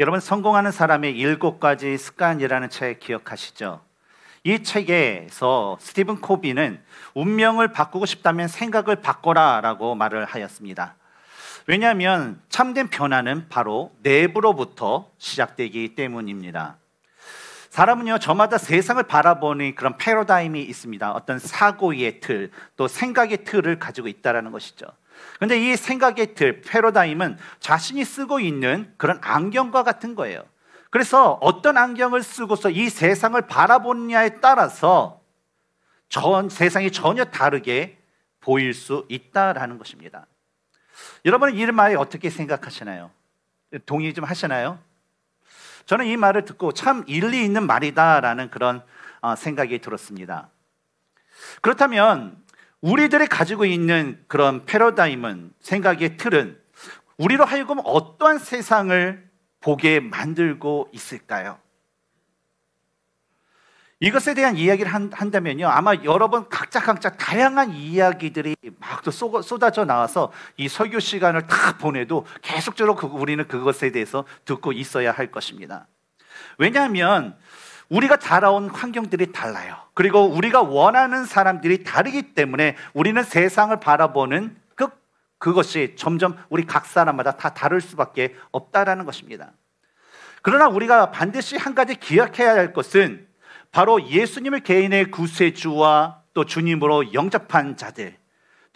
여러분 성공하는 사람의 일곱 가지 습관이라는 책 기억하시죠? 이 책에서 스티븐 코비는 운명을 바꾸고 싶다면 생각을 바꿔라라고 말을 하였습니다. 왜냐하면 참된 변화는 바로 내부로부터 시작되기 때문입니다. 사람은요 저마다 세상을 바라보는 그런 패러다임이 있습니다. 어떤 사고의 틀, 또 생각의 틀을 가지고 있다라는 것이죠. 근데 이 생각의 틀, 패러다임은 자신이 쓰고 있는 그런 안경과 같은 거예요. 그래서 어떤 안경을 쓰고서 이 세상을 바라보느냐에 따라서 전 세상이 전혀 다르게 보일 수 있다라는 것입니다. 여러분은 이 말에 어떻게 생각하시나요? 동의 좀 하시나요? 저는 이 말을 듣고 참 일리 있는 말이다라는 그런 어, 생각이 들었습니다. 그렇다면 우리들이 가지고 있는 그런 패러다임은 생각의 틀은 우리로 하여금 어떠한 세상을 보게 만들고 있을까요? 이것에 대한 이야기를 한, 다면요 아마 여러분 각자 각자 다양한 이야기들이 막또 쏟아져 나와서 이 설교 시간을 다 보내도 계속적으로 그, 우리는 그것에 대해서 듣고 있어야 할 것입니다. 왜냐하면 우리가 자라온 환경들이 달라요. 그리고 우리가 원하는 사람들이 다르기 때문에 우리는 세상을 바라보는 그, 그것이 점점 우리 각 사람마다 다 다를 수밖에 없다라는 것입니다. 그러나 우리가 반드시 한 가지 기억해야 할 것은 바로 예수님을 개인의 구세주와 또 주님으로 영접한 자들,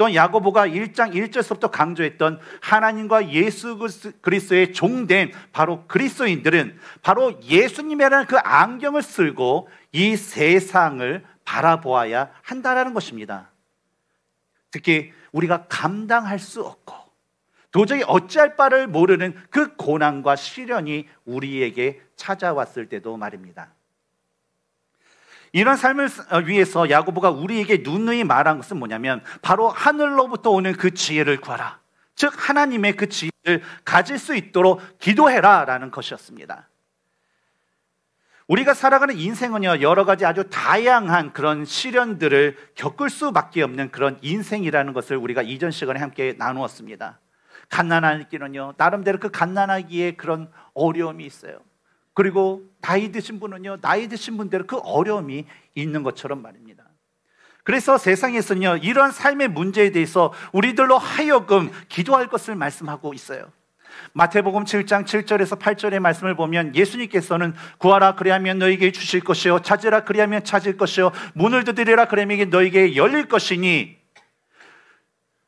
또 야고보가 1장 1절서부터 강조했던 하나님과 예수 그리스도의 종된 바로 그리스도인들은 바로 예수님이라는 그 안경을 쓰고 이 세상을 바라보아야 한다라는 것입니다. 특히 우리가 감당할 수 없고 도저히 어찌할 바를 모르는 그 고난과 시련이 우리에게 찾아왔을 때도 말입니다. 이런 삶을 어, 위해서 야고보가 우리에게 누누이 말한 것은 뭐냐면 바로 하늘로부터 오는 그 지혜를 구하라. 즉 하나님의 그 지혜를 가질 수 있도록 기도해라라는 것이었습니다. 우리가 살아가는 인생은요 여러 가지 아주 다양한 그런 시련들을 겪을 수밖에 없는 그런 인생이라는 것을 우리가 이전 시간에 함께 나누었습니다. 갓난아기는요 나름대로 그 갓난아기의 그런 어려움이 있어요. 그리고 나이 드신 분은요, 나이 드신 분들은그 어려움이 있는 것처럼 말입니다. 그래서 세상에서는요, 이런 삶의 문제에 대해서 우리들로 하여금 기도할 것을 말씀하고 있어요. 마태복음 7장 7절에서 8절의 말씀을 보면 예수님께서는 구하라 그리하면 너에게 주실 것이요 찾으라 그리하면 찾을 것이요 문을 두드리라 그리하면 너에게 열릴 것이니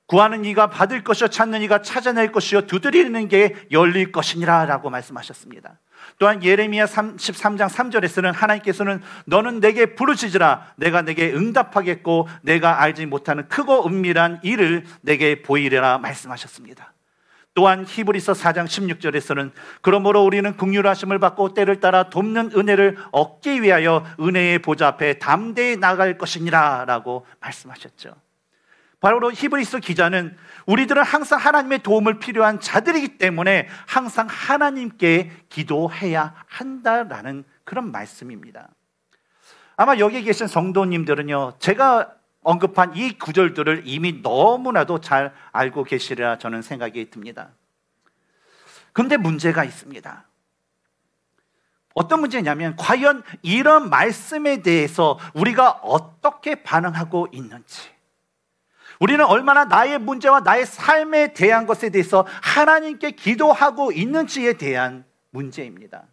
구하는 이가 받을 것이요 찾는 이가 찾아낼 것이요 두드리는 게 열릴 것이니라라고 말씀하셨습니다. 또한 예레미야 33장 3절에서는 하나님께서는 너는 내게 부르짖으라 내가 내게 응답하겠고 내가 알지 못하는 크고 은밀한 일을 내게 보이리라 말씀하셨습니다. 또한 히브리서 4장 16절에서는 그러므로 우리는 극률하심을 받고 때를 따라 돕는 은혜를 얻기 위하여 은혜의 보좌 앞에 담대히 나갈 것이니라라고 말씀하셨죠. 바로 히브리스 기자는 우리들은 항상 하나님의 도움을 필요한 자들이기 때문에 항상 하나님께 기도해야 한다라는 그런 말씀입니다. 아마 여기 계신 성도님들은요, 제가 언급한 이 구절들을 이미 너무나도 잘 알고 계시리라 저는 생각이 듭니다. 근데 문제가 있습니다. 어떤 문제냐면, 과연 이런 말씀에 대해서 우리가 어떻게 반응하고 있는지. 우리는 얼마나 나의 문제와 나의 삶에 대한 것에 대해서 하나님께 기도하고 있는지에 대한 문제입니다.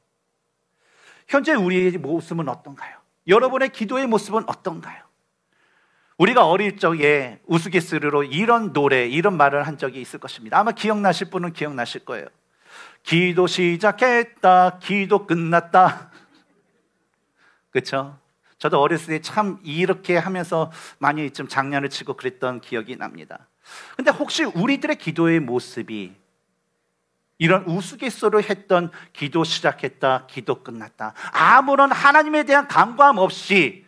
현재 우리의 모습은 어떤가요? 여러분의 기도의 모습은 어떤가요? 우리가 어릴 적에 우스갯소리로 이런 노래, 이런 말을 한 적이 있을 것입니다. 아마 기억나실 분은 기억나실 거예요. 기도 시작했다, 기도 끝났다. 그렇죠? 저도 어렸을 때 참 이렇게 하면서 많이 좀 장난을 치고 그랬던 기억이 납니다. 근데 혹시 우리들의 기도의 모습이 이런 우스갯소리로 했던 기도 시작했다, 기도 끝났다. 아무런 하나님에 대한 감감 없이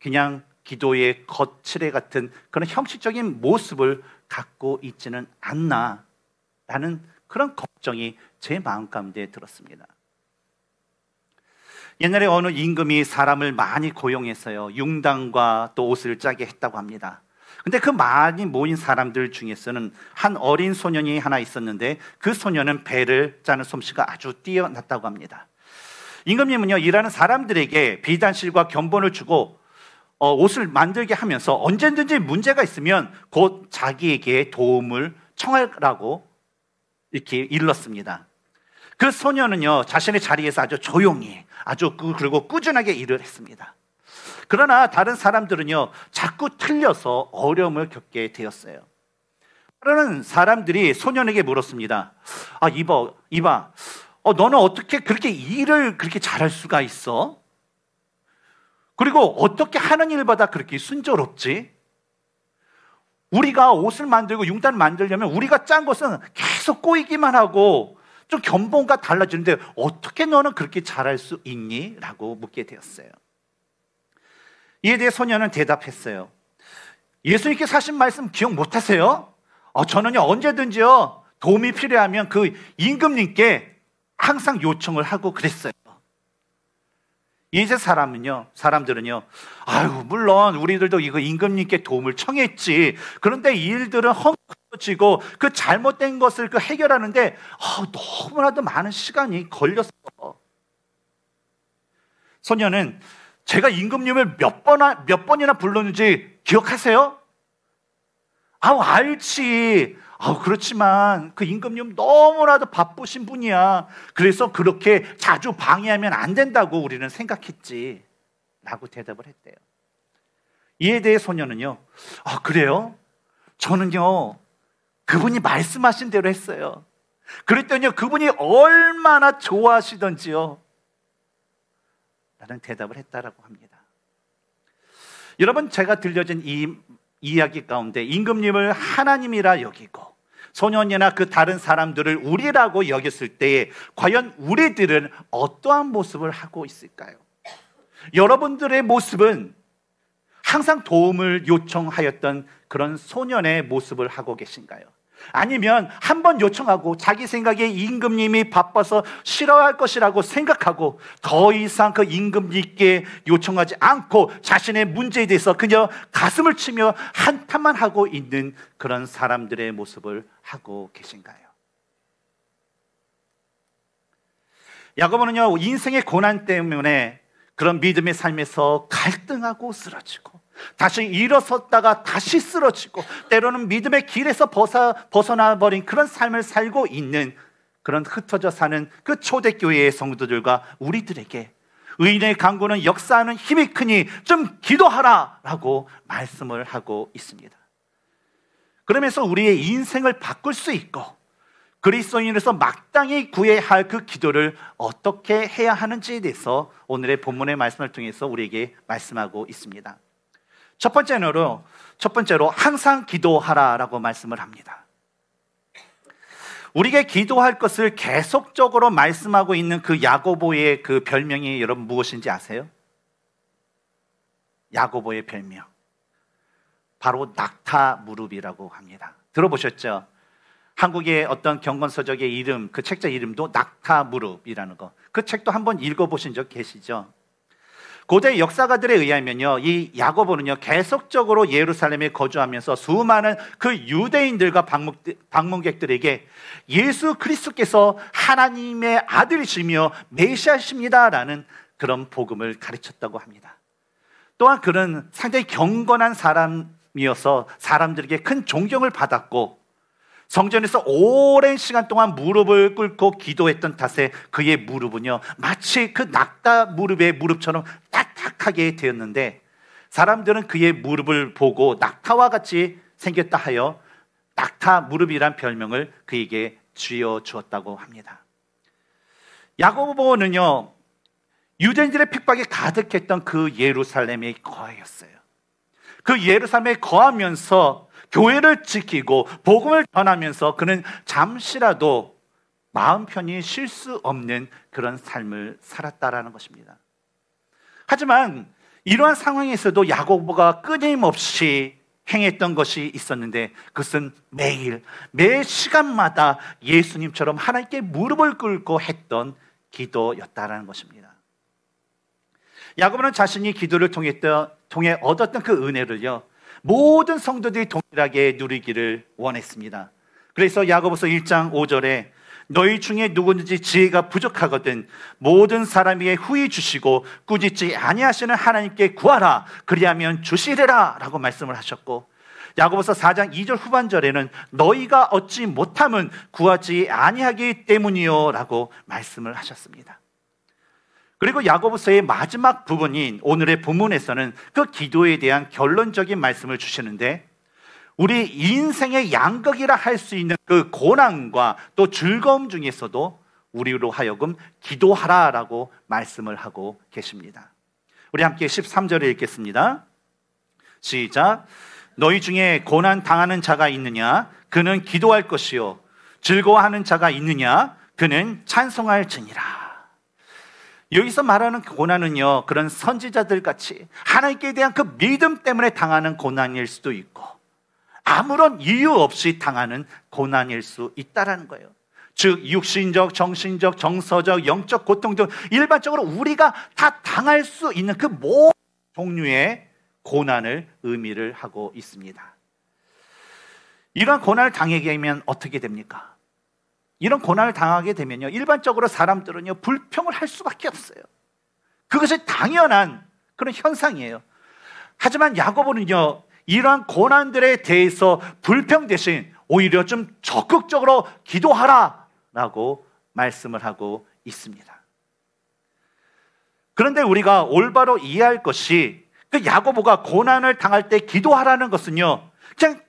그냥 기도의 거칠애 같은 그런 형식적인 모습을 갖고 있지는 않나 라는 그런 걱정이 제 마음 가운데 들었습니다. 옛날에 어느 임금이 사람을 많이 고용했어요. 융당과 또 옷을 짜게 했다고 합니다. 근데 그 많이 모인 사람들 중에서는 한 어린 소년이 하나 있었는데 그 소년은 배를 짜는 솜씨가 아주 뛰어났다고 합니다. 임금님은요, 일하는 사람들에게 비단실과 견본을 주고 어, 옷을 만들게 하면서 언제든지 문제가 있으면 곧 자기에게 도움을 청하라고 이렇게 일렀습니다. 그 소녀는요, 자신의 자리에서 아주 조용히, 아주 그, 그리고 꾸준하게 일을 했습니다. 그러나 다른 사람들은요, 자꾸 틀려서 어려움을 겪게 되었어요. 그러는 사람들이 소년에게 물었습니다. 아, 이봐, 이봐. 어, 너는 어떻게 그렇게 일을 그렇게 잘할 수가 있어? 그리고 어떻게 하는 일보다 그렇게 순조롭지? 우리가 옷을 만들고 융단 을 만들려면 우리가 짠 것은 계속 꼬이기만 하고 좀 견본과 달라지는데 어떻게 너는 그렇게 잘할 수 있니? 라고 묻게 되었어요. 이에 대해 소녀는 대답했어요. 예수님께서 하신 말씀 기억 못하세요? 어, 저는요 언제든지요 도움이 필요하면 그 임금님께 항상 요청을 하고 그랬어요. 이제 사람은요, 사람들은요, 아유, 물론 우리들도 이거 임금님께 도움을 청했지. 그런데 이 일들은 헛 지고 그 잘못된 것을 그 해결하는데 어, 너무나도 많은 시간이 걸렸어. 소녀는 제가 임금님을 몇, 번, 몇 번이나 불렀는지 기억하세요? 아우, 알지. 아우, 그렇지만 그 임금님 너무나도 바쁘신 분이야. 그래서 그렇게 자주 방해하면 안 된다고 우리는 생각했지. 라고 대답을 했대요. 이에 대해 소녀는요, 아, 그래요? 저는요, 그분이 말씀하신 대로 했어요. 그랬더니 그분이 얼마나 좋아하시던지요. 라는 대답을 했다라고 합니다. 여러분, 제가 들려진 이 이야기 가운데 임금님을 하나님이라 여기고 소년이나 그 다른 사람들을 우리라고 여겼을 때에 과연 우리들은 어떠한 모습을 하고 있을까요? 여러분들의 모습은 항상 도움을 요청하였던 그런 소년의 모습을 하고 계신가요? 아니면 한 번 요청하고 자기 생각에 임금님이 바빠서 싫어할 것이라고 생각하고 더 이상 그 임금님께 요청하지 않고 자신의 문제에 대해서 그냥 가슴을 치며 한탄만 하고 있는 그런 사람들의 모습을 하고 계신가요? 야고보는요 인생의 고난 때문에 그런 믿음의 삶에서 갈등하고 쓰러지고 다시 일어섰다가 다시 쓰러지고 때로는 믿음의 길에서 벗어나 버린 그런 삶을 살고 있는 그런 흩어져 사는 그 초대교회의 성도들과 우리들에게 의인의 강구는 역사하는 힘이 크니 좀 기도하라 라고 말씀을 하고 있습니다. 그러면서 우리의 인생을 바꿀 수 있고 그리스도인으로서 마땅히 구해야 할 그 기도를 어떻게 해야 하는지에 대해서 오늘의 본문의 말씀을 통해서 우리에게 말씀하고 있습니다. 첫 번째로, 첫 번째로 항상 기도하라라고 말씀을 합니다. 우리에게 기도할 것을 계속적으로 말씀하고 있는 그 야고보의 그 별명이 여러분 무엇인지 아세요? 야고보의 별명. 바로 낙타 무릎이라고 합니다. 들어보셨죠? 한국의 어떤 경건서적의 이름, 그 책자 이름도 낙타 무릎이라는 거. 그 책도 한번 읽어보신 적 계시죠? 고대 역사가들에 의하면요, 이 야고보는요 계속적으로 예루살렘에 거주하면서 수많은 그 유대인들과 방문, 객들에게 예수 그리스도께서 하나님의 아들이시며 메시아십니다라는 그런 복음을 가르쳤다고 합니다. 또한 그는 상당히 경건한 사람이어서 사람들에게 큰 존경을 받았고 성전에서 오랜 시간 동안 무릎을 꿇고 기도했던 탓에 그의 무릎은요, 마치 그 낙타 무릎의 무릎처럼 딱딱하게 되었는데, 사람들은 그의 무릎을 보고 낙타와 같이 생겼다 하여 낙타 무릎이란 별명을 그에게 쥐어 주었다고 합니다. 야고보는요, 유대인들의 핍박이 가득했던 그 예루살렘의 거하였어요. 그 예루살렘에 거하면서 교회를 지키고 복음을 전하면서 그는 잠시라도 마음 편히 쉴 수 없는 그런 삶을 살았다라는 것입니다. 하지만 이러한 상황에서도 야고보가 끊임없이 행했던 것이 있었는데 그것은 매일 매 시간마다 예수님처럼 하나님께 무릎을 꿇고 했던 기도였다라는 것입니다. 야고보는 자신이 기도를 통해 얻었던 그 은혜를요 모든 성도들이 동일하게 누리기를 원했습니다. 그래서 야고보서 1장 5절에 너희 중에 누구든지 지혜가 부족하거든 모든 사람에게 후히 주시고 꾸짖지 아니하시는 하나님께 구하라 그리하면 주시리라라고 말씀을 하셨고 야고보서 4장 2절 후반절에는 너희가 얻지 못함은 구하지 아니하기 때문이요라고 말씀을 하셨습니다. 그리고 야고보서의 마지막 부분인 오늘의 본문에서는 그 기도에 대한 결론적인 말씀을 주시는데 우리 인생의 양극이라 할 수 있는 그 고난과 또 즐거움 중에서도 우리로 하여금 기도하라라고 말씀을 하고 계십니다. 우리 함께 13절을 읽겠습니다. 시작. 너희 중에 고난 당하는 자가 있느냐? 그는 기도할 것이요. 즐거워하는 자가 있느냐? 그는 찬송할지니라. 여기서 말하는 고난은요, 그런 선지자들 같이 하나님께 대한 그 믿음 때문에 당하는 고난일 수도 있고, 아무런 이유 없이 당하는 고난일 수 있다라는 거예요. 즉, 육신적, 정신적, 정서적, 영적 고통 등 일반적으로 우리가 다 당할 수 있는 그 모든 종류의 고난을 의미를 하고 있습니다. 이러한 고난을 당하게 되면 어떻게 됩니까? 이런 고난을 당하게 되면요. 일반적으로 사람들은요. 불평을 할 수밖에 없어요. 그것이 당연한 그런 현상이에요. 하지만 야고보는요. 이러한 고난들에 대해서 불평 대신 오히려 좀 적극적으로 기도하라 라고 말씀을 하고 있습니다. 그런데 우리가 올바로 이해할 것이 그 야고보가 고난을 당할 때 기도하라는 것은요. 그냥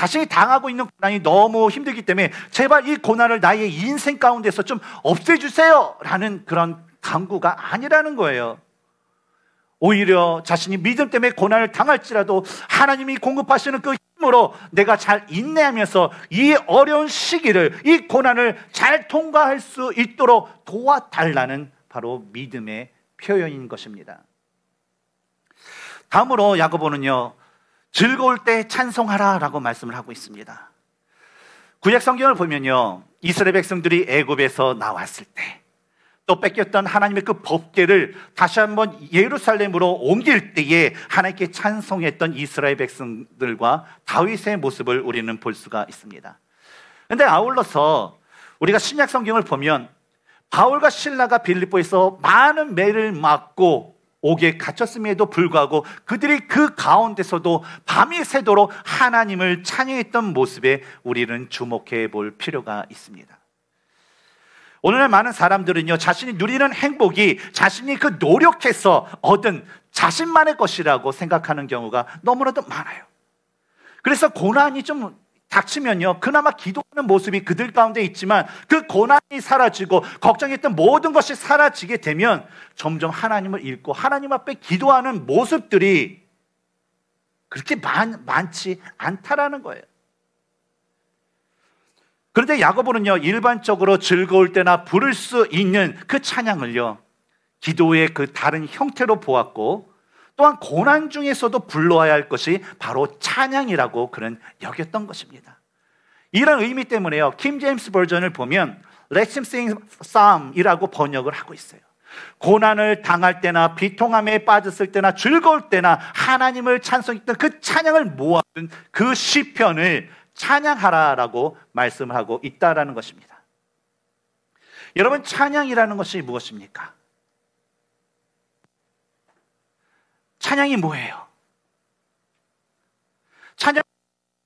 자신이 당하고 있는 고난이 너무 힘들기 때문에 제발 이 고난을 나의 인생 가운데서 좀 없애주세요! 라는 그런 강구가 아니라는 거예요. 오히려 자신이 믿음 때문에 고난을 당할지라도 하나님이 공급하시는 그 힘으로 내가 잘 인내하면서 이 어려운 시기를, 이 고난을 잘 통과할 수 있도록 도와달라는 바로 믿음의 표현인 것입니다. 다음으로 야고보는요, 즐거울 때 찬송하라 라고 말씀을 하고 있습니다. 구약 성경을 보면요. 이스라엘 백성들이 애굽에서 나왔을 때, 또 뺏겼던 하나님의 그 법계를 다시 한번 예루살렘으로 옮길 때에 하나님께 찬송했던 이스라엘 백성들과 다윗의 모습을 우리는 볼 수가 있습니다. 근데 아울러서 우리가 신약 성경을 보면 바울과 신라가 빌리보에서 많은 매를 맞고 옥에 갇혔음에도 불구하고 그들이 그 가운데서도 밤이 새도록 하나님을 찬양했던 모습에 우리는 주목해 볼 필요가 있습니다. 오늘날 많은 사람들은요, 자신이 누리는 행복이 자신이 그 노력해서 얻은 자신만의 것이라고 생각하는 경우가 너무나도 많아요. 그래서 고난이 좀 닥치면요. 그나마 기도하는 모습이 그들 가운데 있지만 그 고난이 사라지고 걱정했던 모든 것이 사라지게 되면 점점 하나님을 잃고 하나님 앞에 기도하는 모습들이 그렇게 많, 많지 않다라는 거예요. 그런데 야고보는요. 일반적으로 즐거울 때나 부를 수 있는 그 찬양을요. 기도의 그 다른 형태로 보았고 또한 고난 중에서도 불러야 와할 것이 바로 찬양이라고 그는 여겼던 것입니다. 이런 의미 때문에요. 킴 제임스 버전을 보면 Let him sing psalm이라고 번역을 하고 있어요. 고난을 당할 때나 비통함에 빠졌을 때나 즐거울 때나 하나님을 찬송했던 그 찬양을 모아둔 그 시편을 찬양하라라고 말씀 하고 있다라는 것입니다. 여러분 찬양이라는 것이 무엇입니까? 찬양이 뭐예요? 찬양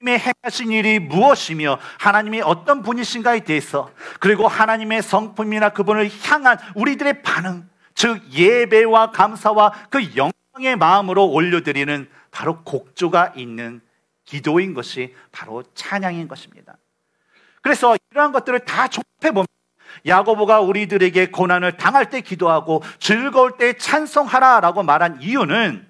님의 행하신 일이 무엇이며 하나님이 어떤 분이신가에 대해서 그리고 하나님의 성품이나 그분을 향한 우리들의 반응 즉 예배와 감사와 그 영광의 마음으로 올려드리는 바로 곡조가 있는 기도인 것이 바로 찬양인 것입니다. 그래서 이러한 것들을 다 종합해 보면 야고보가 우리들에게 고난을 당할 때 기도하고 즐거울 때 찬송하라라고 말한 이유는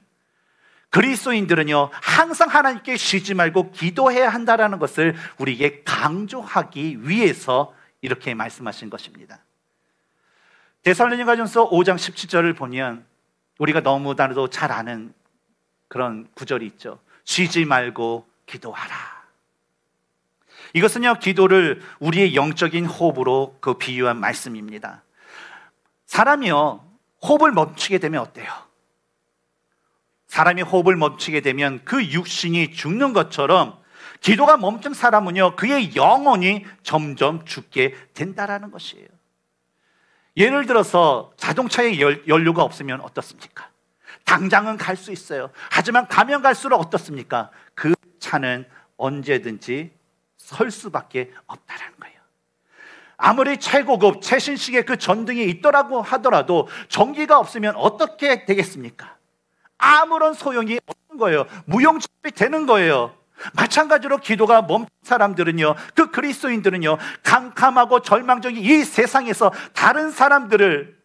그리스도인들은요 항상 하나님께 쉬지 말고 기도해야 한다라는 것을 우리에게 강조하기 위해서 이렇게 말씀하신 것입니다. 데살로니가전서 5장 17절을 보면 우리가 너무나도 잘 아는 그런 구절이 있죠. 쉬지 말고 기도하라. 이것은요, 기도를 우리의 영적인 호흡으로 그 비유한 말씀입니다. 사람이요, 호흡을 멈추게 되면 어때요? 사람이 호흡을 멈추게 되면 그 육신이 죽는 것처럼 기도가 멈춘 사람은요, 그의 영혼이 점점 죽게 된다라는 것이에요. 예를 들어서 자동차에 연료가 없으면 어떻습니까? 당장은 갈 수 있어요. 하지만 가면 갈수록 어떻습니까? 그 차는 언제든지 설 수밖에 없다라는 거예요. 아무리 최고급 최신식의 그 전등이 있더라고 하더라도 전기가 없으면 어떻게 되겠습니까? 아무런 소용이 없는 거예요. 무용첩이 되는 거예요. 마찬가지로 기도가 멈춘 사람들은요, 그 그리스도인들은요, 캄캄하고 절망적인 이 세상에서 다른 사람들을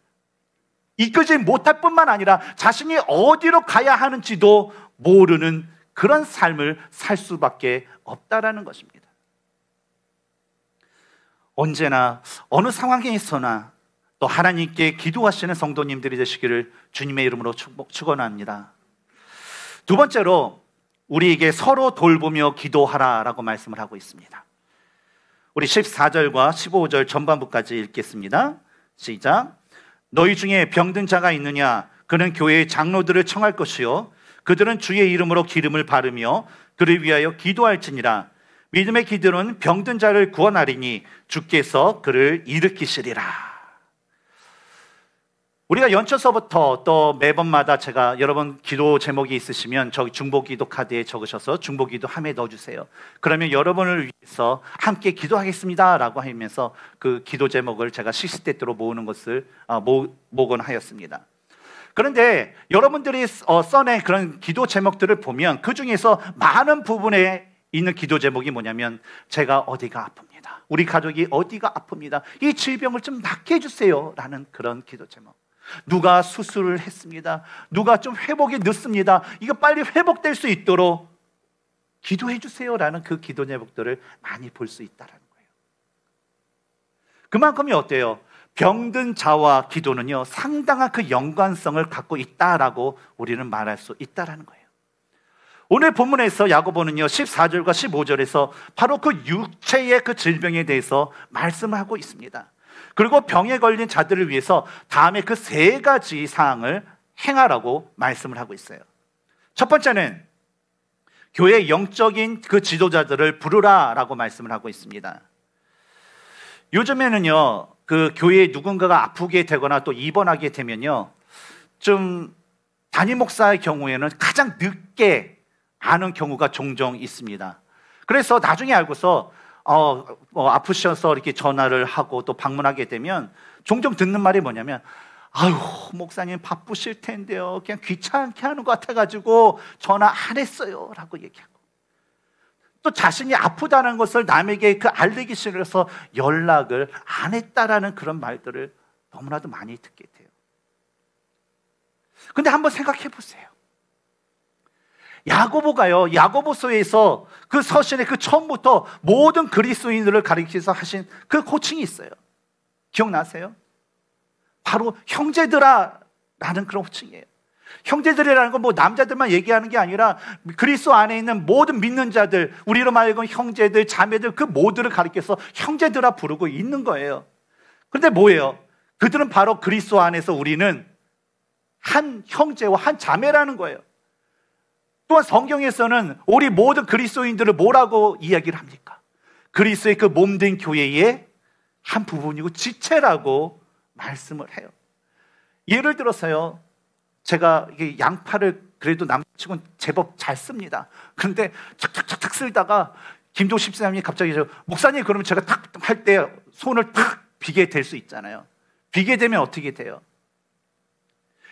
이끄지 못할 뿐만 아니라 자신이 어디로 가야 하는지도 모르는 그런 삶을 살 수밖에 없다라는 것입니다. 언제나 어느 상황에있어나또 하나님께 기도하시는 성도님들이 되시기를 주님의 이름으로 축원합니다. 두 번째로 우리에게 서로 돌보며 기도하라라고 말씀을 하고 있습니다. 우리 14절과 15절 전반부까지 읽겠습니다. 시작. 너희 중에 병든 자가 있느냐? 그는 교회의 장로들을 청할 것이요. 그들은 주의 이름으로 기름을 바르며 그를 위하여 기도할지니라. 믿음의 기도는 병든 자를 구원하리니 주께서 그를 일으키시리라. 우리가 연초서부터 또 매번마다 제가 여러분 기도 제목이 있으시면 저기 중보기도 카드에 적으셔서 중보기도 함에 넣어주세요. 그러면 여러분을 위해서 함께 기도하겠습니다라고 하면서 그 기도 제목을 제가 시시때때로 모으는 것을 어, 모, 모 하였습니다. 그런데 여러분들이 어, 써낸 그런 기도 제목들을 보면 그 중에서 많은 부분에 있는 기도 제목이 뭐냐면 제가 어디가 아픕니다. 우리 가족이 어디가 아픕니다. 이 질병을 좀 낫게 해주세요. 라는 그런 기도 제목. 누가 수술을 했습니다. 누가 좀 회복이 늦습니다. 이거 빨리 회복될 수 있도록 기도해 주세요라는 그 기도 제목들을 많이 볼 수 있다라는 거예요. 그만큼이 어때요? 병든 자와 기도는요 상당한 그 연관성을 갖고 있다라고 우리는 말할 수 있다라는 거예요. 오늘 본문에서 야고보는요, 14절과 15절에서 바로 그 육체의 그 질병에 대해서 말씀하고 있습니다. 그리고 병에 걸린 자들을 위해서 다음에 그 세 가지 사항을 행하라고 말씀을 하고 있어요. 첫 번째는 교회 영적인 그 지도자들을 부르라라고 말씀을 하고 있습니다. 요즘에는요, 그 교회에 누군가가 아프게 되거나 또 입원하게 되면요, 좀 담임 목사의 경우에는 가장 늦게 아는 경우가 종종 있습니다. 그래서 나중에 알고서 어, 어, 아프셔서 이렇게 전화를 하고 또 방문하게 되면 종종 듣는 말이 뭐냐면 아유 목사님 바쁘실 텐데요 그냥 귀찮게 하는 것 같아가지고 전화 안 했어요라고 얘기하고 또 자신이 아프다는 것을 남에게 그 알리기 싫어서 연락을 안 했다라는 그런 말들을 너무나도 많이 듣게 돼요. 근데 한번 생각해 보세요. 야고보가요. 야고보서에서 그서신에그 처음부터 모든 그리스도인들을 가리켜서 하신 그 호칭이 있어요. 기억나세요? 바로 형제들아라는 그런 호칭이에요. 형제들이라는 건 뭐 남자들만 얘기하는 게 아니라 그리스도 안에 있는 모든 믿는 자들, 우리로 말하면 형제들, 자매들 그 모두를 가리켜서 형제들아 부르고 있는 거예요. 그런데 뭐예요? 그들은 바로 그리스도 안에서 우리는 한 형제와 한 자매라는 거예요. 또한 성경에서는 우리 모든 그리스도인들을 뭐라고 이야기를 합니까? 그리스의그 몸된 교회의 한 부분이고 지체라고 말씀을 해요. 예를 들어서요, 제가 양파를 그래도 남친은 제법 잘 씁니다. 그런데 착착착착 쓸다가 김종식 사님이 갑자기 저 목사님 그러면 제가 탁 할 때 손을 탁 비게 될 수 있잖아요. 비게 되면 어떻게 돼요?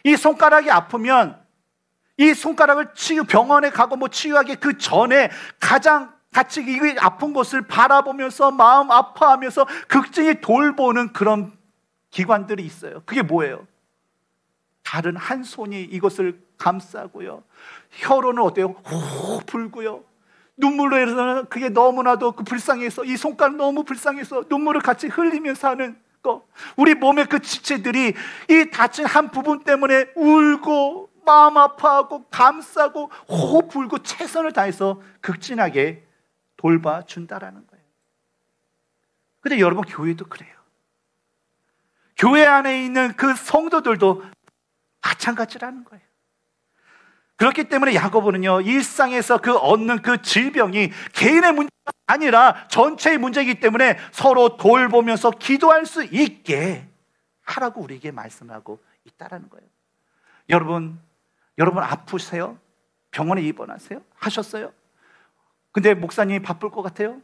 이 손가락이 아프면 이 손가락을 치유 병원에 가고 뭐 치유하기 그 전에 가장 같이 이 아픈 곳을 바라보면서 마음 아파하면서 극진히 돌보는 그런 기관들이 있어요. 그게 뭐예요? 다른 한 손이 이것을 감싸고요. 혀로는 어때요? 호 불고요. 눈물로 해서 는 그게 너무나도 그 불쌍해서 이 손가락 너무 불쌍해서 눈물을 같이 흘리면서 하는 거. 우리 몸의 그 지체들이 이 다친 한 부분 때문에 울고 마음 아파하고 감싸고 호흡 불고 최선을 다해서 극진하게 돌봐준다라는 거예요. 근데 여러분 교회도 그래요. 교회 안에 있는 그 성도들도 마찬가지라는 거예요. 그렇기 때문에 야고보는요 일상에서 그 얻는 그 질병이 개인의 문제가 아니라 전체의 문제이기 때문에 서로 돌보면서 기도할 수 있게 하라고 우리에게 말씀하고 있다라는 거예요. 여러분 여러분 아프세요? 병원에 입원하세요? 하셨어요? 근데 목사님이 바쁠 것 같아요?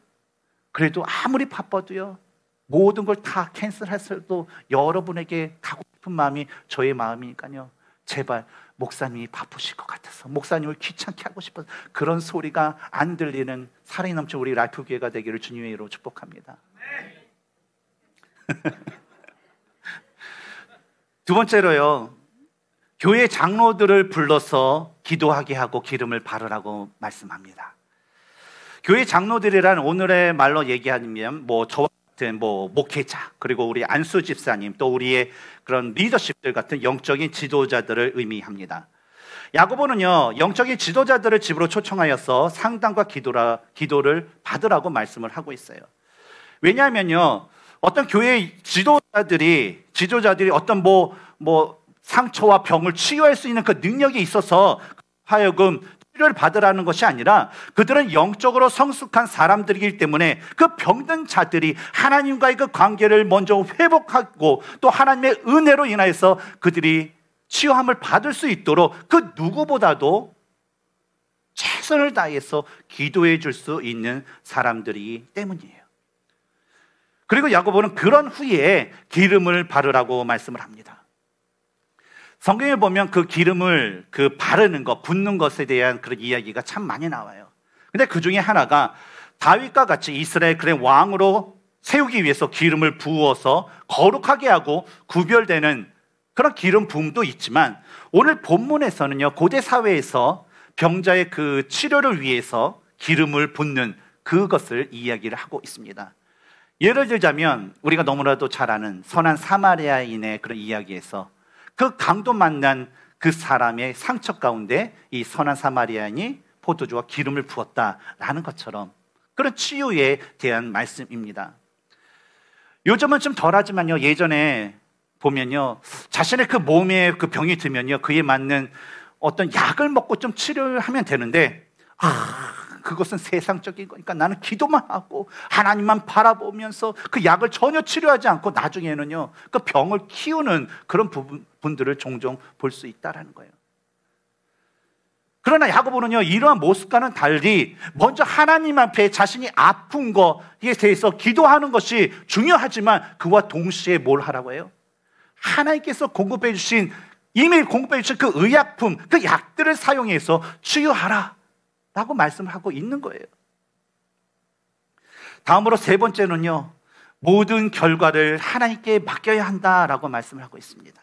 그래도 아무리 바빠도요, 모든 걸 다 캔슬했어도 여러분에게 가고 싶은 마음이 저의 마음이니까요. 제발 목사님이 바쁘실 것 같아서 목사님을 귀찮게 하고 싶어서 그런 소리가 안 들리는 사이넘치 우리 라이프 교회가 되기를 주님의 이름으로 축복합니다. 네. 두 번째로요. 교회 장로들을 불러서 기도하게 하고 기름을 바르라고 말씀합니다. 교회 장로들이란 오늘의 말로 얘기하면 뭐 저와 같은 뭐 목회자 그리고 우리 안수 집사님 또 우리의 그런 리더십들 같은 영적인 지도자들을 의미합니다. 야고보는요 영적인 지도자들을 집으로 초청하여서 상담과 기도라 기도를 받으라고 말씀을 하고 있어요. 왜냐하면요 어떤 교회 지도자들이 지도자들이 어떤 뭐뭐 뭐, 뭐 상처와 병을 치유할 수 있는 그 능력이 있어서 하여금 치료를 받으라는 것이 아니라 그들은 영적으로 성숙한 사람들이기 때문에 그 병든 자들이 하나님과의 그 관계를 먼저 회복하고 또 하나님의 은혜로 인하여서 그들이 치유함을 받을 수 있도록 그 누구보다도 최선을 다해서 기도해 줄 수 있는 사람들이기 때문이에요. 그리고 야고보는 그런 후에 기름을 바르라고 말씀을 합니다. 성경에 보면 그 기름을 그 바르는 것, 붓는 것에 대한 그런 이야기가 참 많이 나와요. 근데 그 중에 하나가 다윗과 같이 이스라엘의 왕으로 세우기 위해서 기름을 부어서 거룩하게 하고 구별되는 그런 기름 부음도 있지만 오늘 본문에서는요 고대 사회에서 병자의 그 치료를 위해서 기름을 붓는 그것을 이야기를 하고 있습니다. 예를 들자면 우리가 너무나도 잘 아는 선한 사마리아인의 그런 이야기에서 그 강도 만난 그 사람의 상처 가운데 이 선한 사마리아인이 포도주와 기름을 부었다라는 것처럼 그런 치유에 대한 말씀입니다. 요즘은 좀 덜하지만요. 예전에 보면요. 자신의 그 몸에 그 병이 들면요. 그에 맞는 어떤 약을 먹고 좀치료 하면 되는데 아, 그것은 세상적인 거니까 나는 기도만 하고 하나님만 바라보면서 그 약을 전혀 치료하지 않고 나중에는요 그 병을 키우는 그런 부분, 분들을 종종 볼 수 있다라는 거예요. 그러나 야고보는요 이러한 모습과는 달리 먼저 하나님 앞에 자신이 아픈 것에 대해서 기도하는 것이 중요하지만 그와 동시에 뭘 하라고 해요? 하나님께서 공급해 주신 이미 공급해 주신 그 의약품, 그 약들을 사용해서 치유하라. 라고 말씀을 하고 있는 거예요. 다음으로 세 번째는요, 모든 결과를 하나님께 맡겨야 한다라고 말씀을 하고 있습니다.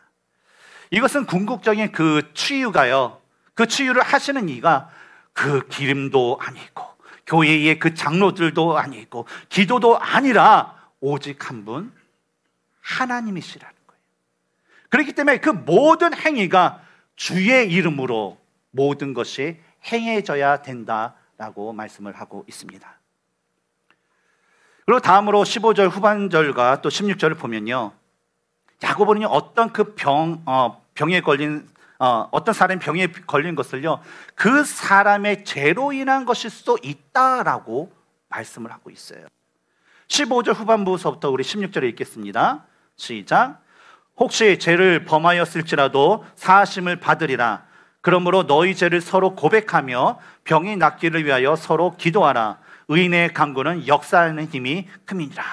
이것은 궁극적인 그 치유가요, 그 치유를 하시는 이가 그 기름도 아니고, 교회의 그 장로들도 아니고, 기도도 아니라 오직 한 분, 하나님이시라는 거예요. 그렇기 때문에 그 모든 행위가 주의 이름으로 모든 것이 행해져야 된다라고 말씀을 하고 있습니다. 그리고 다음으로 15절 후반절과 또 16절을 보면요. 야고보는 어떤 그 병, 어, 병에 걸린, 어, 어떤 사람이 병에 걸린 것을요, 그 사람의 죄로 인한 것일 수도 있다라고 말씀을 하고 있어요. 15절 후반부서부터 우리 16절에 읽겠습니다. 시작. 혹시 죄를 범하였을지라도 사심을 받으리라. 그러므로 너희 죄를 서로 고백하며 병이 낫기를 위하여 서로 기도하라. 의인의 강구는 역사하는 힘이 큼이니라.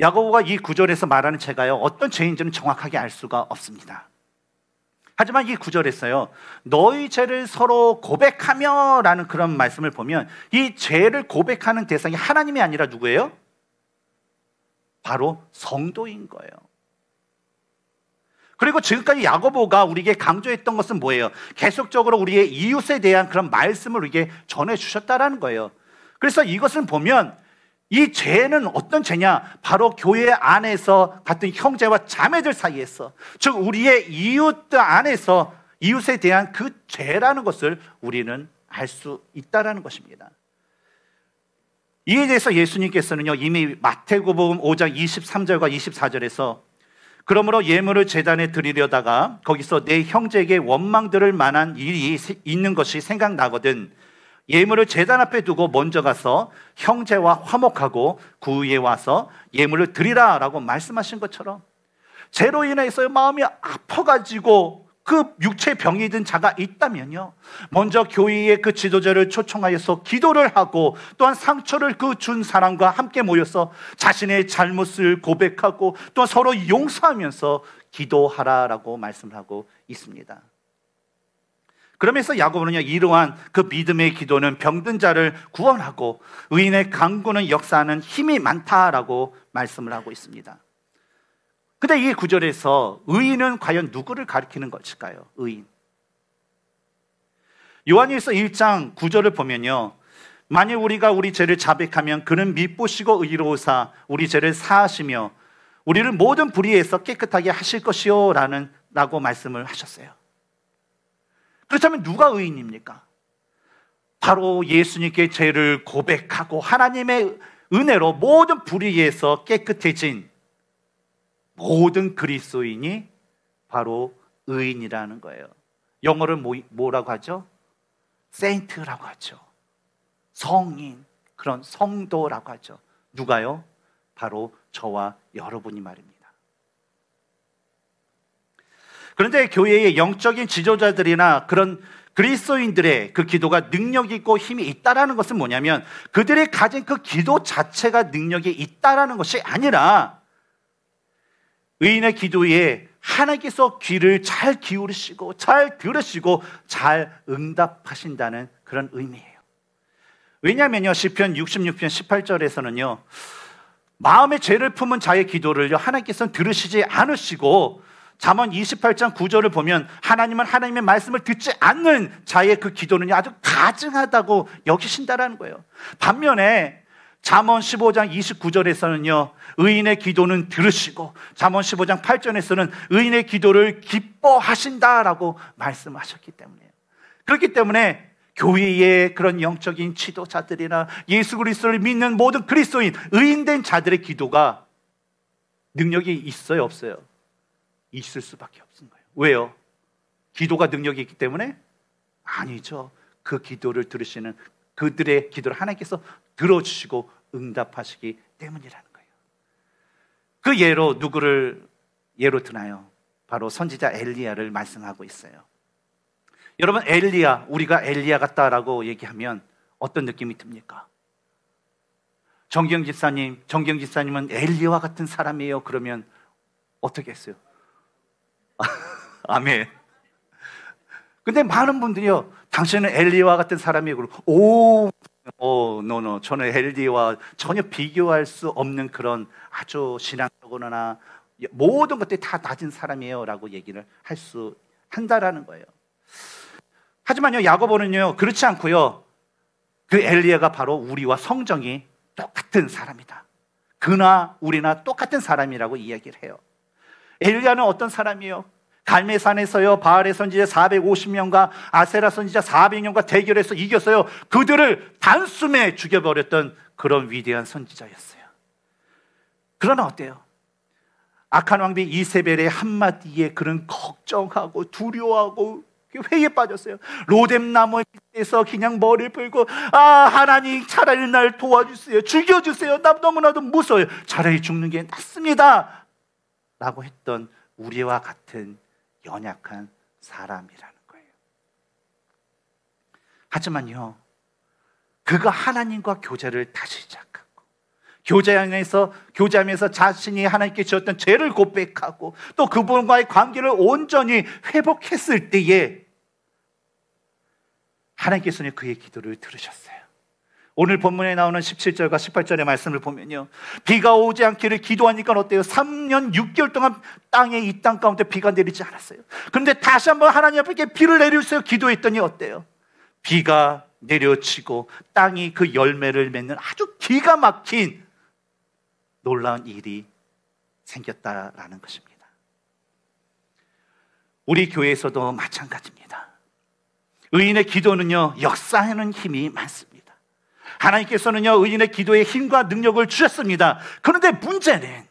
야고보가 이 구절에서 말하는 제가요 어떤 죄인지는 정확하게 알 수가 없습니다. 하지만 이 구절에서요 너희 죄를 서로 고백하며라는 그런 말씀을 보면 이 죄를 고백하는 대상이 하나님이 아니라 누구예요? 바로 성도인 거예요. 그리고 지금까지 야고보가 우리에게 강조했던 것은 뭐예요? 계속적으로 우리의 이웃에 대한 그런 말씀을 우리에게 전해 주셨다라는 거예요. 그래서 이것을 보면 이 죄는 어떤 죄냐? 바로 교회 안에서 같은 형제와 자매들 사이에서 즉 우리의 이웃 안에서 이웃에 대한 그 죄라는 것을 우리는 알 수 있다라는 것입니다. 이에 대해서 예수님께서는요 이미 마태복음 5장 23절과 24절에서 그러므로 예물을 재단에 드리려다가 거기서 내 형제에게 원망들을 만한 일이 있는 것이 생각나거든 예물을 재단 앞에 두고 먼저 가서 형제와 화목하고 그위에 와서 예물을 드리라라고 말씀하신 것처럼 죄로 인해서 마음이 아파가지고 그 육체 병이 든 자가 있다면요. 먼저 교회의 그 지도자를 초청하여서 기도를 하고 또한 상처를 그 준 사람과 함께 모여서 자신의 잘못을 고백하고 또한 서로 용서하면서 기도하라라고 말씀을 하고 있습니다. 그러면서 야고보는요 이러한 그 믿음의 기도는 병든 자를 구원하고 의인의 강구는 역사하는 힘이 많다라고 말씀을 하고 있습니다. 근데 이 구절에서 의인은 과연 누구를 가리키는 것일까요? 의인. 요한일서 1장 9절을 보면요. 만일 우리가 우리 죄를 자백하면 그는 믿보시고 의로우사 우리 죄를 사하시며 우리를 모든 불의에서 깨끗하게 하실 것이요 라는 라고 말씀을 하셨어요. 그렇다면 누가 의인입니까? 바로 예수님께 죄를 고백하고 하나님의 은혜로 모든 불의에서 깨끗해진 모든 그리스도인이 바로 의인이라는 거예요. 영어를 뭐, 라고 하죠? 세인트라고 하죠. 성인, 그런 성도라고 하죠. 누가요? 바로 저와 여러분이 말입니다. 그런데 교회의 영적인 지도자들이나 그런 그리스도인들의 그 기도가 능력 있고 힘이 있다라는 것은 뭐냐면 그들이 가진 그 기도 자체가 능력이 있다라는 것이 아니라 의인의 기도에 하나님께서 귀를 잘 기울이시고 잘 들으시고 잘 응답하신다는 그런 의미예요. 왜냐면요. 시편 66편 18절에서는요. 마음의 죄를 품은 자의 기도를요. 하나님께서는 들으시지 않으시고 잠언 28장 9절을 보면 하나님은 하나님의 말씀을 듣지 않는 자의 그기도는 아주 가증하다고 여기신다라는 거예요. 반면에 잠언 15장 29절에서는요. 의인의 기도는 들으시고 잠언 15장 8절에서는 의인의 기도를 기뻐하신다라고 말씀하셨기 때문에 그렇기 때문에 교회의 그런 영적인 지도자들이나 예수 그리스도를 믿는 모든 그리스도인 의인된 자들의 기도가 능력이 있어요, 없어요? 있을 수밖에 없는 거예요. 왜요? 기도가 능력이 있기 때문에 아니죠. 그 기도를 들으시는 그들의 기도를 하나님께서 들어주시고 응답하시기 때문이라는 거예요. 그 예로 누구를 예로 드나요? 바로 선지자 엘리야를 말씀하고 있어요. 여러분 엘리야 우리가 엘리야 같다라고 얘기하면 어떤 느낌이 듭니까? 정경 집사님, 정경 집사님은 엘리와 같은 사람이에요. 그러면 어떻게 했어요? 아멘. 근데 많은 분들이요, 당신은 엘리와 같은 사람이에요. 그리고, 오, 오, 어, 노노. 저는 엘리와 전혀 비교할 수 없는 그런 아주 신앙적으로나 모든 것들이 다 낮은 사람이에요. 라고 얘기를 할 수 한다라는 거예요. 하지만요, 야고보는요, 그렇지 않고요. 그 엘리야가 바로 우리와 성정이 똑같은 사람이다. 그나 우리나 똑같은 사람이라고 이야기를 해요. 엘리야는 어떤 사람이요? 갈매산에서요 바알의 선지자 450명과 아세라 선지자 400명과 대결해서 이겼어요. 그들을 단숨에 죽여버렸던 그런 위대한 선지자였어요. 그러나 어때요? 악한 왕비 이세벨의 한마디에 그런 걱정하고 두려워하고 회의에 빠졌어요. 로뎀 나무 에서 그냥 머리를 풀고 아 하나님 차라리 날 도와주세요. 죽여주세요. 나 너무나도 무서워요. 차라리 죽는 게 낫습니다. 라고 했던 우리와 같은 연약한 사람이라는 거예요. 하지만요, 그가 하나님과 교제를 다시 시작하고, 교제하면서, 교제하면서 자신이 하나님께 지었던 죄를 고백하고, 또 그분과의 관계를 온전히 회복했을 때에, 하나님께서는 그의 기도를 들으셨어요. 오늘 본문에 나오는 17절과 18절의 말씀을 보면요. 비가 오지 않기를 기도하니까 어때요? 3년 6개월 동안 땅에 이 땅 가운데 비가 내리지 않았어요. 그런데 다시 한번 하나님 앞에 비를 내리세요. 기도했더니 어때요? 비가 내려치고 땅이 그 열매를 맺는 아주 기가 막힌 놀라운 일이 생겼다라는 것입니다. 우리 교회에서도 마찬가지입니다. 의인의 기도는요, 역사하는 힘이 많습니다. 하나님께서는요, 의인의 기도에 힘과 능력을 주셨습니다. 그런데 문제는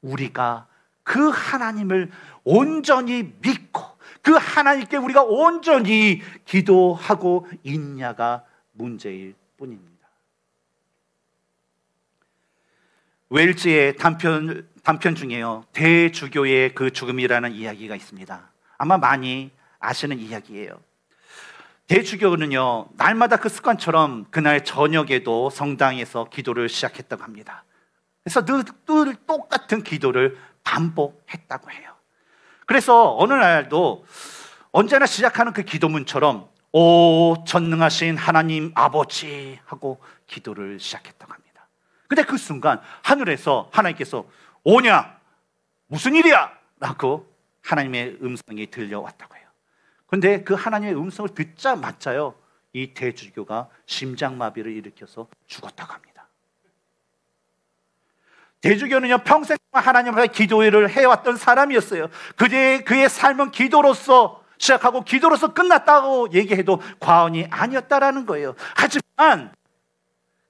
우리가 그 하나님을 온전히 믿고 그 하나님께 우리가 온전히 기도하고 있냐가 문제일 뿐입니다. 웰즈의 단편, 단편 중에요. 대주교의 그 죽음이라는 이야기가 있습니다. 아마 많이 아시는 이야기예요. 대주교는요, 날마다 그 습관처럼 그날 저녁에도 성당에서 기도를 시작했다고 합니다. 그래서 늘, 늘 똑같은 기도를 반복했다고 해요. 그래서 어느 날도 언제나 시작하는 그 기도문처럼 오 전능하신 하나님 아버지 하고 기도를 시작했다고 합니다. 근데 그 순간 하늘에서 하나님께서 오냐 무슨 일이야 라고 하나님의 음성이 들려왔다고요. 근데 그 하나님의 음성을 붙자마자요이 대주교가 심장마비를 일으켜서 죽었다고 합니다. 대주교는요, 평생 하나님 앞에 기도를 해왔던 사람이었어요. 그의, 그의 삶은 기도로서 시작하고 기도로서 끝났다고 얘기해도 과언이 아니었다라는 거예요. 하지만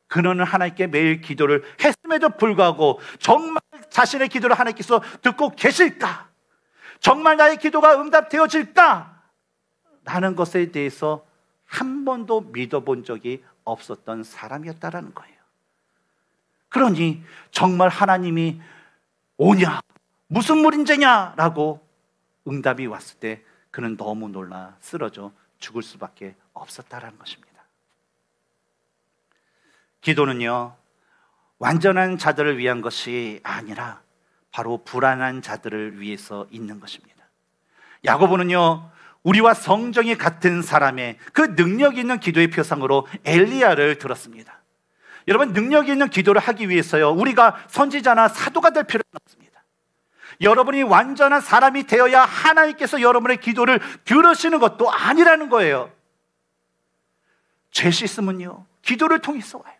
그는 하나님께 매일 기도를 했음에도 불구하고 정말 자신의 기도를 하나님께서 듣고 계실까? 정말 나의 기도가 응답되어질까? 라는 것에 대해서 한 번도 믿어본 적이 없었던 사람이었다라는 거예요. 그러니 정말 하나님이 오냐? 무슨 물인제냐라고 응답이 왔을 때 그는 너무 놀라 쓰러져 죽을 수밖에 없었다라는 것입니다. 기도는요. 완전한 자들을 위한 것이 아니라 바로 불안한 자들을 위해서 있는 것입니다. 야고보는요. 우리와 성정이 같은 사람의 그 능력 있는 기도의 표상으로 엘리야를 들었습니다. 여러분 능력 있는 기도를 하기 위해서요 우리가 선지자나 사도가 될 필요는 없습니다. 여러분이 완전한 사람이 되어야 하나님께서 여러분의 기도를 들으시는 것도 아니라는 거예요. 죄 씻음은요 기도를 통해서 와요.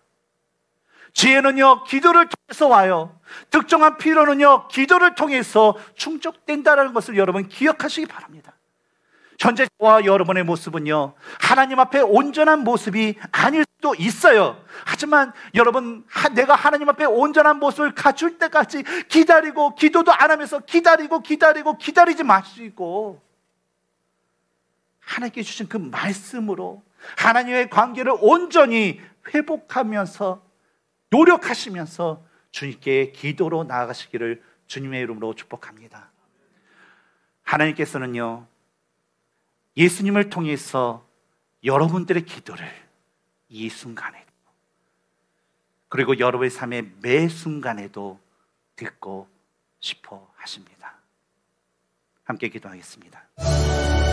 지혜는요 기도를 통해서 와요. 특정한 필요는요 기도를 통해서 충족된다라는 것을 여러분 기억하시기 바랍니다. 현재 저와 여러분의 모습은요, 하나님 앞에 온전한 모습이 아닐 수도 있어요. 하지만 여러분, 내가 하나님 앞에 온전한 모습을 갖출 때까지 기다리고, 기도도 안 하면서 기다리고, 기다리고, 기다리지 마시고, 하나님께 주신 그 말씀으로 하나님의 관계를 온전히 회복하면서, 노력하시면서 주님께 기도로 나아가시기를 주님의 이름으로 축복합니다. 하나님께서는요, 예수님을 통해서 여러분들의 기도를 이 순간에도 그리고 여러분의 삶의 매 순간에도 듣고 싶어 하십니다. 함께 기도하겠습니다.